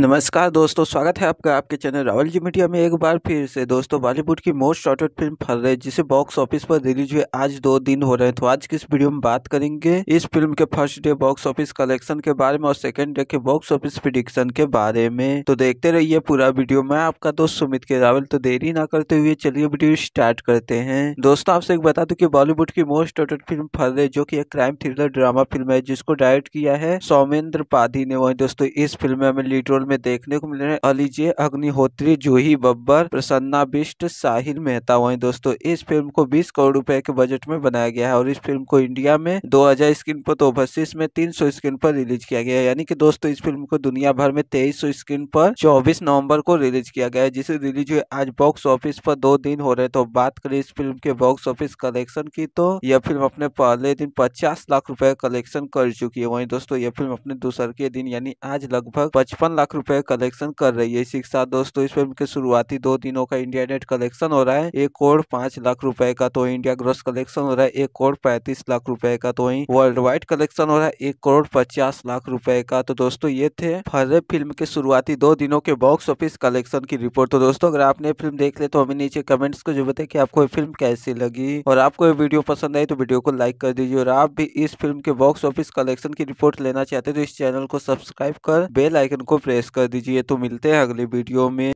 नमस्कार दोस्तों स्वागत है आपका आपके चैनल रावल जी मीडिया में एक बार फिर से दोस्तों बॉलीवुड की मोस्ट शॉर्टेड फिल्म फर्रे जिसे बॉक्स ऑफिस पर रिलीज हुए आज दो दिन हो रहे हैं तो आज की इस वीडियो में बात करेंगे इस फिल्म के first day box office collection के बारे में और सेकेंड डे के बॉक्स ऑफिस प्रिडिक्शन के बारे में तो देखते रहिए पूरा वीडियो मैं आपका दोस्त सुमित के रावल तो देरी ना करते हुए चलिए वीडियो स्टार्ट करते हैं दोस्तों आपसे एक बता दो की बॉलीवुड की मोस्ट शॉर्टेड फिल्म फर्रे जो की एक क्राइम थ्रिलर ड्रामा फिल्म है जिसको डायरेक्ट किया है सौमेंद्र पाधी ने वही दोस्तों इस फिल्म में हमें रोल में देखने को मिल रहे हैं अलीजे अग्निहोत्री जूही बब्बर प्रसन्ना बिस्ट साहिल मेहता वही दोस्तों इस फिल्म को बीस करोड़ रूपए के बजट में बनाया गया है और इस फिल्म को इंडिया में दो हजार स्क्रीन पर तो ओवरसीज में तीन सौ स्क्रीन पर रिलीज किया गया है यानी कि दोस्तों इस फिल्म को दुनिया भर में तेईस सौ स्क्रीन पर चौबीस नवम्बर को रिलीज किया गया है जिसे रिलीज हुए आज बॉक्स ऑफिस पर दो दिन हो रहे तो बात करें इस फिल्म के बॉक्स ऑफिस कलेक्शन की तो यह फिल्म अपने पहले दिन पचास लाख रूपए कलेक्शन कर चुकी है वही दोस्तों यह फिल्म अपने दूसर के दिन यानी आज लगभग पचपन लाख लाख रुपए कलेक्शन कर रही है इसी के साथ दोस्तों इस फिल्म के शुरुआती दो दिनों का इंडिया नेट कलेक्शन हो रहा है एक करोड़ पांच लाख रुपए का तो इंडिया ग्रोस कलेक्शन हो रहा है एक करोड़ पैंतीस लाख रुपए का तो वही वर्ल्ड वाइड कलेक्शन हो रहा है एक करोड़ पचास लाख रुपए का तो दोस्तों ये थे फर्रे फिल्म के शुरुआती दो दिनों के बॉक्स ऑफिस कलेक्शन की रिपोर्ट तो दोस्तों अगर आपने फिल्म देख ले तो हमें नीचे कमेंट्स को जो बताए की आपको फिल्म कैसी लगी और आपको ये वीडियो पसंद आई तो वीडियो को लाइक कर दीजिए और आप भी इस फिल्म के बॉक्स ऑफिस कलेक्शन की रिपोर्ट लेना चाहते तो इस चैनल को सब्सक्राइब कर बेल आइकन को प्रेस प्रेस कर दीजिए तो मिलते हैं अगले वीडियो में